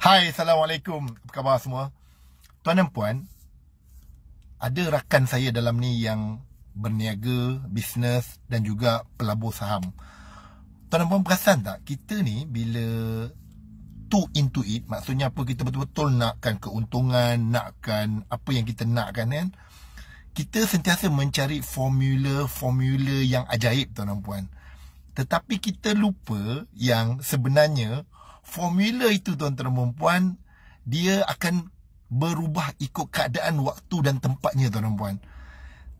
Hai, Assalamualaikum. Apa khabar semua? Tuan dan puan, ada rakan saya dalam ni yang berniaga, bisnes dan juga pelabur saham. Tuan dan puan perasan tak? Kita ni bila too into it, maksudnya apa kita betul-betul nakkan keuntungan, nakkan apa yang kita nakkan kan? Kita sentiasa mencari formula-formula yang ajaib tuan dan puan. Tetapi kita lupa yang sebenarnya formula itu tuan tuan dan puan dia akan berubah ikut keadaan waktu dan tempatnya tuan dan puan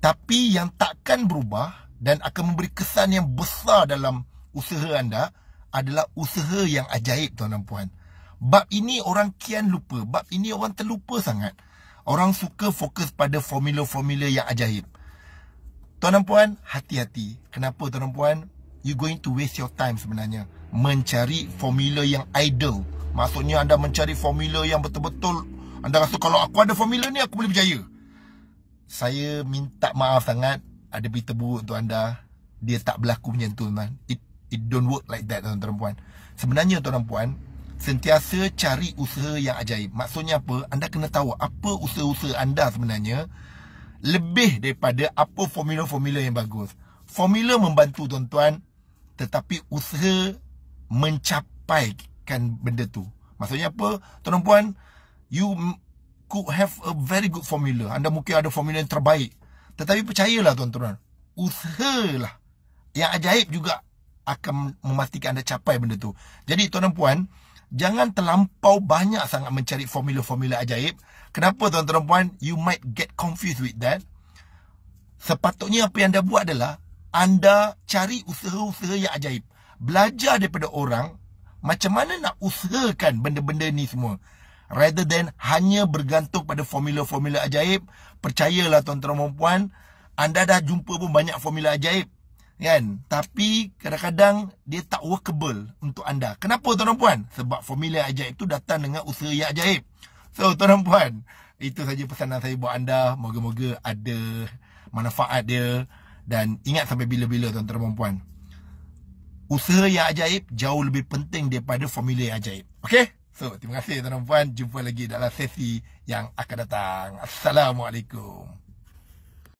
tapi yang takkan berubah dan akan memberi kesan yang besar dalam usaha anda adalah usaha yang ajaib tuan dan puan bab ini orang kian lupa bab ini orang terlupa sangat orang suka fokus pada formula-formula yang ajaib tuan dan puan hati-hati kenapa tuan dan puan you going to waste your time sebenarnya mencari formula yang ideal. Maksudnya anda mencari formula yang betul-betul anda rasa kalau aku ada formula ni aku boleh berjaya. Saya minta maaf sangat ada berita buruk untuk anda. Dia tak berlaku macam tu tuan It, it don't work like that tuan-tuan dan puan. Sebenarnya tuan-tuan puan sentiasa cari usaha yang ajaib. Maksudnya apa? Anda kena tahu apa usaha-usaha anda sebenarnya lebih daripada apa formula-formula yang bagus. Formula membantu tuan-tuan tetapi usaha mencapaikan benda tu. Maksudnya apa? Tuan puan, you could have a very good formula. Anda mungkin ada formula yang terbaik. Tetapi percayalah tuan-tuan. Usahalah. Yang ajaib juga akan memastikan anda capai benda tu. Jadi tuan dan puan, jangan terlampau banyak sangat mencari formula-formula ajaib. Kenapa tuan dan puan, you might get confused with that. Sepatutnya apa yang anda buat adalah anda cari usaha-usaha yang ajaib belajar daripada orang macam mana nak usahakan benda-benda ni semua rather than hanya bergantung pada formula-formula ajaib percayalah tuan-tuan dan puan anda dah jumpa pun banyak formula ajaib kan tapi kadang-kadang dia tak workable untuk anda kenapa tuan-tuan puan sebab formula ajaib tu datang dengan usaha yang ajaib so tuan-tuan puan itu saja pesanan saya buat anda moga-moga ada manfaat dia dan ingat sampai bila-bila tuan-tuan dan puan usaha yang ajaib jauh lebih penting daripada formula yang ajaib. Okay, So, terima kasih tuan-tuan. Jumpa lagi dalam sesi yang akan datang. Assalamualaikum.